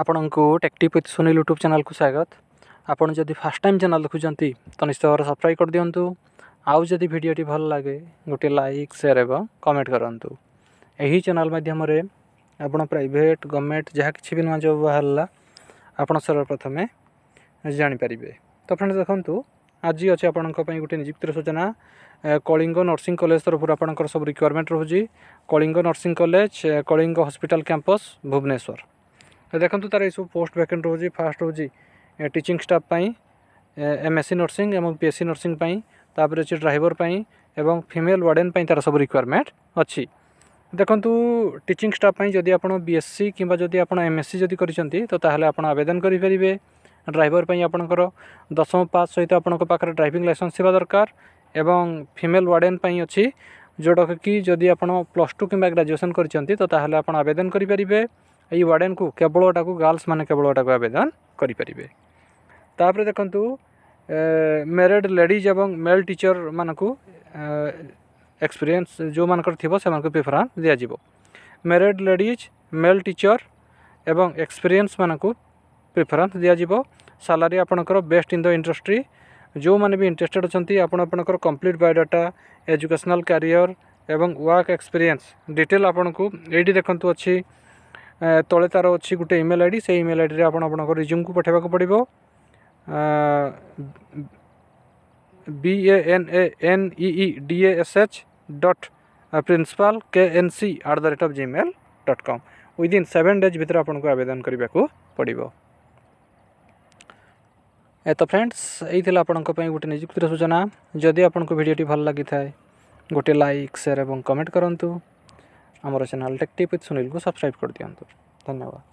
ଆପଣଙ୍କୁ ଟେକ୍ଟିଭ୍ with Sunil YouTube ଚ୍ୟାନେଲ୍କୁ ସ୍ୱାଗତ ଆପଣ ଯଦି ଫାର୍ଷ୍ଟ ଟାଇମ୍ ଚ୍ୟାନେଲ୍ ଦେଖୁଛନ୍ତି ତ ନିଶ୍ଚୟ ଭାବରେ ସବସ୍କ୍ରାଇବ୍ କରିଦିଅନ୍ତୁ ଆଉ ଯଦି ଭିଡ଼ିଓଟି ଭଲ ଲାଗେ ଗୋଟିଏ ଲାଇକ୍ ସେୟାର୍ ଏବଂ କମେଣ୍ଟ କରନ୍ତୁ ଏହି ଚ୍ୟାନେଲ୍ ମାଧ୍ୟମରେ ଆପଣ ପ୍ରାଇଭେଟ୍ ଗଭର୍ଣ୍ଣମେଣ୍ଟ ଯାହା କିଛି ବି ନୂଆ ଜବ୍ ବାହାରିଲା ଆପଣ ସର୍ବପ୍ରଥମେ ଜାଣିପାରିବେ ତ ଫ୍ରେଣ୍ଡ ଦେଖନ୍ତୁ ଆଜି ଅଛି ଆପଣଙ୍କ ପାଇଁ ଗୋଟେ ନିଯୁକ୍ତିର ସୂଚନା କଳିଙ୍ଗ ନର୍ସିଂ କଲେଜ ତରଫରୁ ଆପଣଙ୍କର ସବୁ ରିକ୍ୱାରମେଣ୍ଟ ରହୁଛି Kalinga nursing college Kalinga hospital campus Bhubaneswar ଦେଖନ୍ତୁ ତା'ର ଏସବୁ ପୋଷ୍ଟ ଭ୍ୟାକେଣ୍ଟ ରହୁଛି ଫାର୍ଷ୍ଟ ରହୁଛି ଟିଚିଂ ଷ୍ଟାଫ୍ ପାଇଁ ଏମ୍ଏସ୍ସି ନର୍ସିଂ ଏବଂ ପିଏସ୍ସି ନର୍ସିଂ ପାଇଁ ତାପରେ ଅଛି ଡ୍ରାଇଭର ପାଇଁ ଏବଂ ଫିମେଲ୍ ୱାର୍ଡ଼େନ୍ ପାଇଁ ତା'ର ସବୁ ରିକ୍ୱାରମେଣ୍ଟ ଅଛି ଦେଖନ୍ତୁ ଟିଚିଂ ଷ୍ଟାଫ୍ ପାଇଁ ଯଦି ଆପଣ ବିଏସ୍ସି କିମ୍ବା ଯଦି ଆପଣ ଏମ୍ଏସ୍ସି ଯଦି କରିଛନ୍ତି ତ ତାହେଲେ ଆପଣ ଆବେଦନ କରିପାରିବେ ଡ୍ରାଇଭର ପାଇଁ ଆପଣଙ୍କର ଦଶମ ପାସ୍ ସହିତ ଆପଣଙ୍କ ପାଖରେ ଡ୍ରାଇଭିଂ ଲାଇସେନ୍ସ ଥିବା ଦରକାର ଏବଂ ଫିମେଲ୍ ୱାର୍ଡ଼େନ୍ ପାଇଁ ଅଛି ଯେଉଁଟାକି ଯଦି ଆପଣ ପ୍ଲସ୍ ଟୁ କିମ୍ବା ଗ୍ରାଜୁଏସନ୍ କରିଛନ୍ତି ତ ତାହେଲେ ଆପଣ ଆବେଦନ କରିପାରିବେ এই ୱାର୍ଡ଼େନ୍କୁ କେବଳଟାକୁ ଗାର୍ଲସମାନେ କେବଳଟାକୁ ଆବେଦନ କରିପାରିବେ ତାପରେ ଦେଖନ୍ତୁ ମ୍ୟାରେଡ଼୍ ଲେଡ଼ିଜ୍ ଏବଂ ମେଲ୍ ଟିଚର୍ମାନଙ୍କୁ ଏକ୍ସପିରିଏନ୍ସ ଯେଉଁମାନଙ୍କର ଥିବ ସେମାନଙ୍କୁ ପ୍ରିଫରାନ୍ସ ଦିଆଯିବ ମ୍ୟାରେଡ଼୍ ଲେଡ଼ିଜ୍ ମେଲ୍ ଟିଚର୍ ଏବଂ ଏକ୍ସପିରିଏନ୍ସ ମାନଙ୍କୁ ପ୍ରିଫରାନ୍ସ ଦିଆଯିବ ସାଲାରୀ ଆପଣଙ୍କର ବେଷ୍ଟ ଇନ୍ ଦ ଇଣ୍ଡଷ୍ଟ୍ରି ଯେଉଁମାନେ ବି ଇଣ୍ଟରେଷ୍ଟେଡ଼୍ ଅଛନ୍ତି ଆପଣ ଆପଣଙ୍କର କମ୍ପ୍ଲିଟ୍ ବାୟୋଡାଟା ଏଜୁକେସନାଲ୍ କ୍ୟାରିୟର ଏବଂ ୱାର୍କ ଏକ୍ସପିରିଏନ୍ସ ଡିଟେଲ୍ ଆପଣଙ୍କୁ ଏଇଠି ଦେଖନ୍ତୁ ଅଛି ତଳେ ତା'ର ଅଛି ଗୋଟେ ଇମେଲ୍ ଆଇ ଡ଼ି ସେଇ ଇମେଲ୍ ଆଇଡ଼ିରେ ଆପଣ ଆପଣଙ୍କ ରିଜ୍ୟୁମ୍କୁ ପଠାଇବାକୁ ପଡ଼ିବ B A N A N E E D A S H dot principal K N C at the rate of Gmail dot com within seven days ଭିତରେ ଆପଣଙ୍କୁ ଆବେଦନ କରିବାକୁ ପଡ଼ିବ ଏ ତ ଫ୍ରେଣ୍ଡସ୍ ଏଇଥିଲା ଆପଣଙ୍କ ପାଇଁ ଗୋଟେ ନିଯୁକ୍ତିର ସୂଚନା ଯଦି ଆପଣଙ୍କୁ ଭିଡ଼ିଓଟି ଭଲ ଲାଗିଥାଏ ଗୋଟିଏ ଲାଇକ୍ ସେୟାର ଏବଂ କମେଣ୍ଟ କରନ୍ତୁ ଆମର ଚ୍ୟାନେଲ୍ ଟେକ୍ ଟିପ୍ ୱିଥ୍ ସୁନୀଲକୁ ସବସ୍କ୍ରାଇବ୍ କରିଦିଅନ୍ତୁ ଧନ୍ୟବାଦ